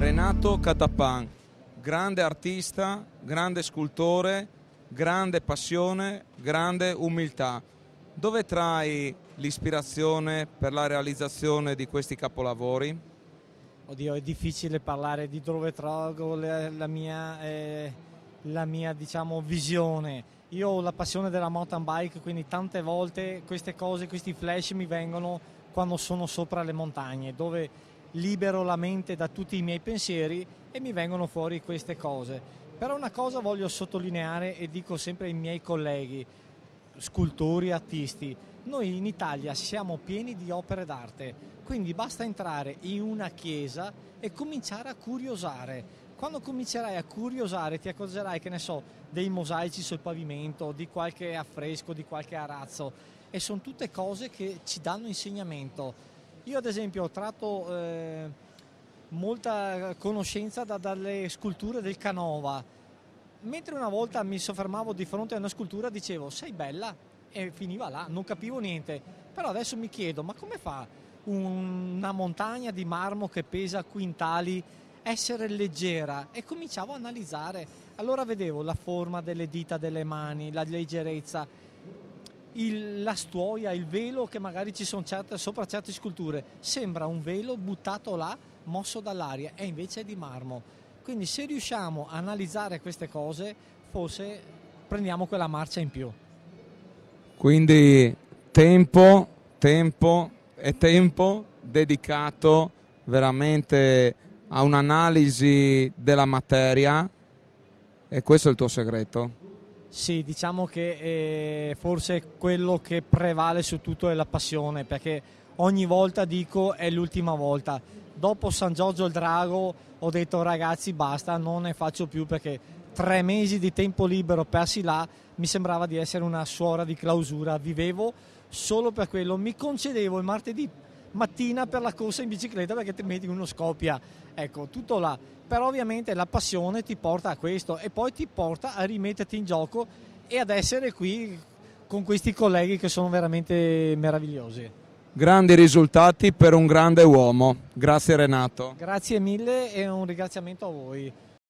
Renato Catapan, grande artista, grande scultore, grande passione, grande umiltà. Dove trai l'ispirazione per la realizzazione di questi capolavori? Oddio, è difficile parlare di dove trovo la, la mia, eh, la mia diciamo, visione io ho la passione della mountain bike, quindi tante volte queste cose, questi flash mi vengono quando sono sopra le montagne, dove libero la mente da tutti i miei pensieri e mi vengono fuori queste cose. Però una cosa voglio sottolineare e dico sempre ai miei colleghi, scultori, artisti, noi in Italia siamo pieni di opere d'arte, quindi basta entrare in una chiesa e cominciare a curiosare quando comincerai a curiosare ti accorgerai che ne so dei mosaici sul pavimento, di qualche affresco, di qualche arazzo e sono tutte cose che ci danno insegnamento. Io ad esempio ho tratto eh, molta conoscenza da, dalle sculture del Canova. Mentre una volta mi soffermavo di fronte a una scultura dicevo sei bella e finiva là, non capivo niente. Però adesso mi chiedo ma come fa una montagna di marmo che pesa quintali essere leggera e cominciavo a analizzare. Allora vedevo la forma delle dita delle mani, la leggerezza, il, la stuoia, il velo che magari ci sono certe, sopra certe sculture. Sembra un velo buttato là, mosso dall'aria, e invece è di marmo. Quindi se riusciamo a analizzare queste cose, forse prendiamo quella marcia in più. Quindi tempo, tempo e tempo dedicato veramente a un'analisi della materia e questo è il tuo segreto? Sì, diciamo che eh, forse quello che prevale su tutto è la passione, perché ogni volta dico è l'ultima volta. Dopo San Giorgio il Drago ho detto ragazzi basta, non ne faccio più perché tre mesi di tempo libero persi là mi sembrava di essere una suora di clausura, vivevo solo per quello, mi concedevo il martedì mattina per la corsa in bicicletta perché altrimenti uno scoppia. Ecco, tutto là. Però ovviamente la passione ti porta a questo e poi ti porta a rimetterti in gioco e ad essere qui con questi colleghi che sono veramente meravigliosi. Grandi risultati per un grande uomo. Grazie Renato. Grazie mille e un ringraziamento a voi.